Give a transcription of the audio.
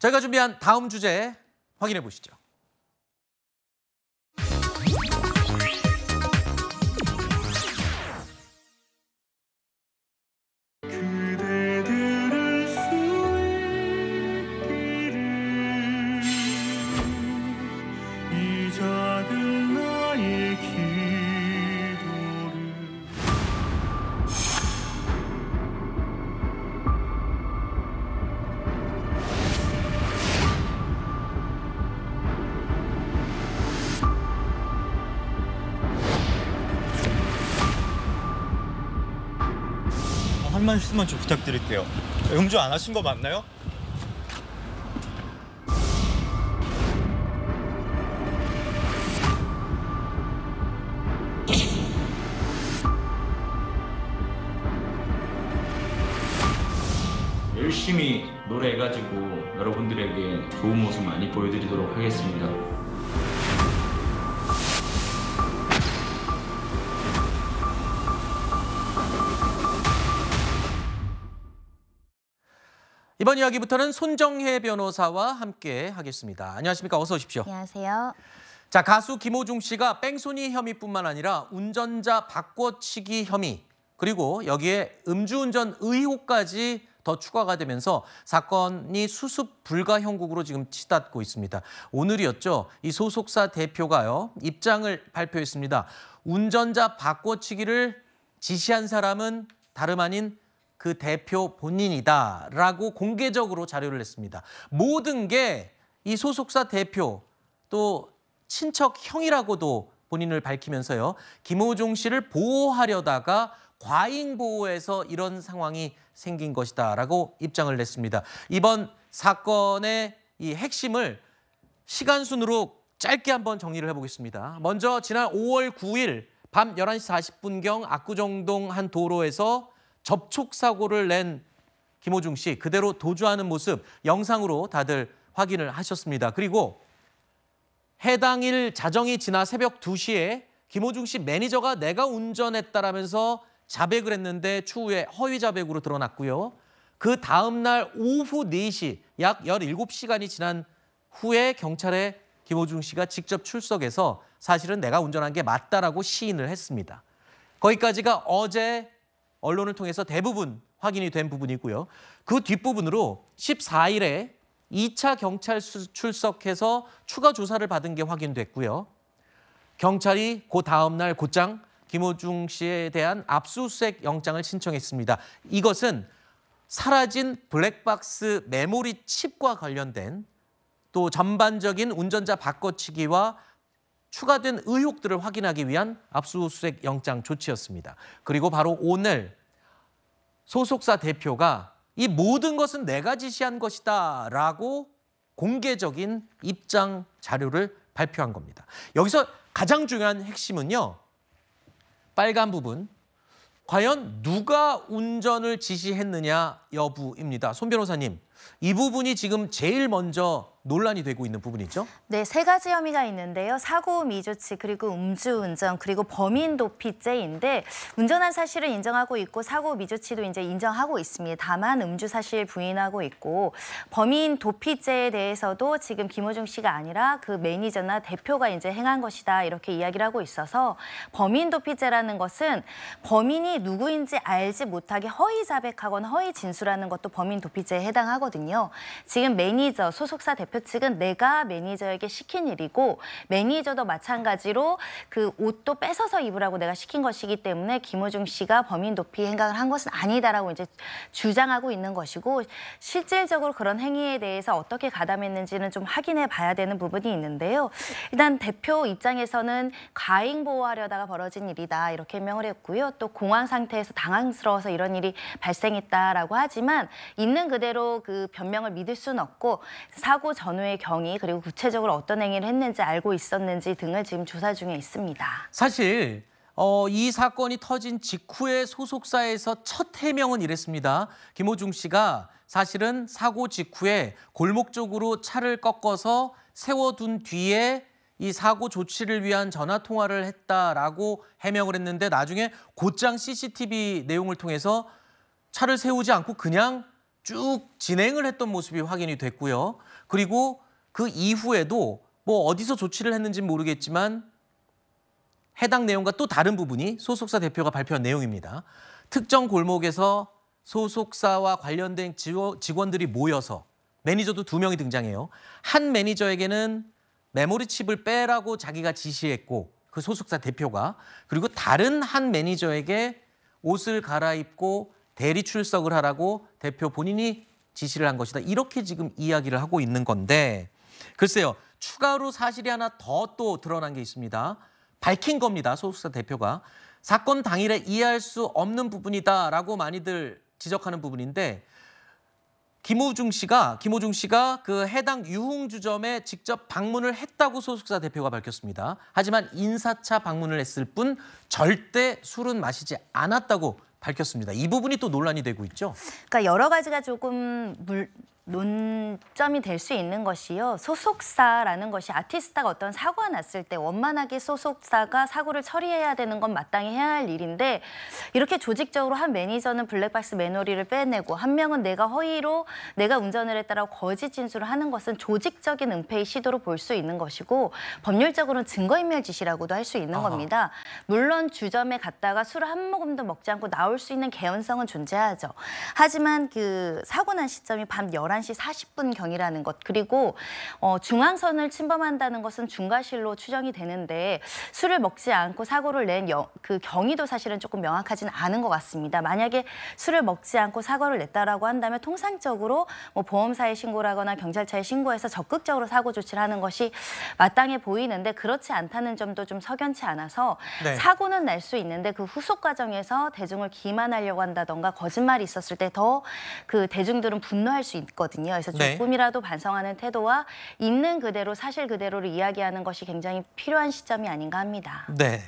저희가 준비한 다음 주제 확인해 보시죠. 한 말씀만 좀 부탁드릴게요. 음주 안 하신 거 맞나요? 열심히 노래해가지고 여러분들에게 좋은 모습 많이 보여드리도록 하겠습니다. 이번 이야기부터는 손정혜 변호사와 함께 하겠습니다. 안녕하십니까? 어서 오십시오. 안녕하세요. 자, 가수 김호중 씨가 뺑소니 혐의뿐만 아니라 운전자 바꿔치기 혐의 그리고 여기에 음주운전 의혹까지 더 추가가 되면서 사건이 수습 불가 형국으로 지금 치닫고 있습니다. 오늘이었죠. 이 소속사 대표가요. 입장을 발표했습니다. 운전자 바꿔치기를 지시한 사람은 다름 아닌 그 대표 본인이다라고 공개적으로 자료를 냈습니다. 모든 게 이 소속사 대표 또 친척 형이라고도 본인을 밝히면서요. 김호중 씨를 보호하려다가 과잉 보호에서 이런 상황이 생긴 것이다라고 입장을 냈습니다. 이번 사건의 이 핵심을 시간 순으로 짧게 한번 정리를 해보겠습니다. 먼저 지난 5월 9일 밤 11시 40분경 압구정동 한 도로에서 접촉 사고를 낸 김호중 씨 그대로 도주하는 모습 영상으로 다들 확인을 하셨습니다. 그리고 해당일 자정이 지나 새벽 2시에 김호중 씨 매니저가 내가 운전했다라면서 자백을 했는데 추후에 허위 자백으로 드러났고요. 그 다음 날 오후 4시 약 17시간이 지난 후에 경찰에 김호중 씨가 직접 출석해서 사실은 내가 운전한 게 맞다라고 시인을 했습니다. 거기까지가 어제 언론을 통해서 대부분 확인이 된 부분이고요. 그 뒷부분으로 14일에 2차 경찰 출석해서 추가 조사를 받은 게 확인됐고요. 경찰이 그 다음 날 곧장 김호중 씨에 대한 압수수색 영장을 신청했습니다. 이것은 사라진 블랙박스 메모리 칩과 관련된 또 전반적인 운전자 바꿔치기와 추가된 의혹들을 확인하기 위한 압수수색 영장 조치였습니다. 그리고 바로 오늘 소속사 대표가 이 모든 것은 내가 지시한 것이다 라고 공개적인 입장 자료를 발표한 겁니다. 여기서 가장 중요한 핵심은요. 빨간 부분. 과연 누가 운전을 지시했느냐 여부입니다. 손 변호사님, 이 부분이 지금 제일 먼저 논란이 되고 있는 부분이 죠 네, 세 가지 혐의가 있는데요. 사고 미조치 그리고 음주운전 그리고 범인 도피죄인데 운전한 사실을 인정하고 있고 사고 미조치도 이제 인정하고 있습니다. 다만 음주 사실 부인하고 있고 범인 도피죄에 대해서도 지금 김호중 씨가 아니라 그 매니저나 대표가 이제 행한 것이다 이렇게 이야기를 하고 있어서 범인 도피죄라는 것은 범인이 누구인지 알지 못하게 허위 자백하거나 허위 진술하는 것도 범인 도피죄에 해당하거든요. 지금 매니저 소속사 대표 대표 측은 내가 매니저에게 시킨 일이고 매니저도 마찬가지로 그 옷도 뺏어서 입으라고 내가 시킨 것이기 때문에 김호중 씨가 범인 도피 행각을 한 것은 아니다라고 이제 주장하고 있는 것이고 실질적으로 그런 행위에 대해서 어떻게 가담했는지는 좀 확인해 봐야 되는 부분이 있는데요. 일단 대표 입장에서는 과잉 보호하려다가 벌어진 일이다 이렇게 해명을 했고요. 또 공황 상태에서 당황스러워서 이런 일이 발생했다라고 하지만 있는 그대로 그 변명을 믿을 수는 없고 사고 전후의 경위 그리고 구체적으로 어떤 행위를 했는지 알고 있었는지 등을 지금 조사 중에 있습니다. 사실 어, 이 사건이 터진 직후에 소속사에서 첫 해명은 이랬습니다. 김호중 씨가 사실은 사고 직후에 골목 쪽으로 차를 꺾어서 세워둔 뒤에 이 사고 조치를 위한 전화 통화를 했다라고 해명을 했는데 나중에 곧장 CCTV 내용을 통해서 차를 세우지 않고 그냥 쭉 진행을 했던 모습이 확인이 됐고요. 그리고 그 이후에도 뭐 어디서 조치를 했는지 모르겠지만 해당 내용과 또 다른 부분이 소속사 대표가 발표한 내용입니다. 특정 골목에서 소속사와 관련된 직원들이 모여서 매니저도 두 명이 등장해요. 한 매니저에게는 메모리 칩을 빼라고 자기가 지시했고 그 소속사 대표가 그리고 다른 한 매니저에게 옷을 갈아입고 대리 출석을 하라고 대표 본인이 지시를 한 것이다. 이렇게 지금 이야기를 하고 있는 건데 글쎄요. 추가로 사실이 하나 더 또 드러난 게 있습니다. 밝힌 겁니다. 소속사 대표가. 사건 당일에 이해할 수 없는 부분이다라고 많이들 지적하는 부분인데 김호중 씨가 김호중 씨가 그 해당 유흥주점에 직접 방문을 했다고 소속사 대표가 밝혔습니다. 하지만 인사차 방문을 했을 뿐 절대 술은 마시지 않았다고 밝혔습니다. 이 부분이 또 논란이 되고 있죠. 그러니까 여러 가지가 조금 물, 논점이 될 수 있는 것이요. 소속사라는 것이 아티스트가 어떤 사고가 났을 때 원만하게 소속사가 사고를 처리해야 되는 건 마땅히 해야 할 일인데 이렇게 조직적으로 한 매니저는 블랙박스 매너리를 빼내고 한 명은 내가 허위로 내가 운전을 했다라고 거짓 진술을 하는 것은 조직적인 은폐의 시도로 볼 수 있는 것이고 법률적으로는 증거인멸 지시라고도할 수 있는 아하. 겁니다. 물론 주점에 갔다가 술 한 모금도 먹지 않고 나올 수 있는 개연성은 존재하죠. 하지만 그 사고 난 시점이 밤 열한 11시 40분 경이라는 것 그리고 어, 중앙선을 침범한다는 것은 중과실로 추정이 되는데 술을 먹지 않고 사고를 낸 그 경위도 사실은 조금 명확하진 않은 것 같습니다. 만약에 술을 먹지 않고 사고를 냈다라고 한다면 통상적으로 뭐 보험사에 신고하거나 경찰차에 신고해서 적극적으로 사고 조치를 하는 것이 마땅해 보이는데 그렇지 않다는 점도 좀 석연치 않아서 네. 사고는 날 수 있는데 그 후속 과정에서 대중을 기만하려고 한다던가 거짓말이 있었을 때 더 그 대중들은 분노할 수 있고 있거든요. 그래서 조금이라도 네. 반성하는 태도와 있는 그대로 사실 그대로를 이야기하는 것이 굉장히 필요한 시점이 아닌가 합니다. 네.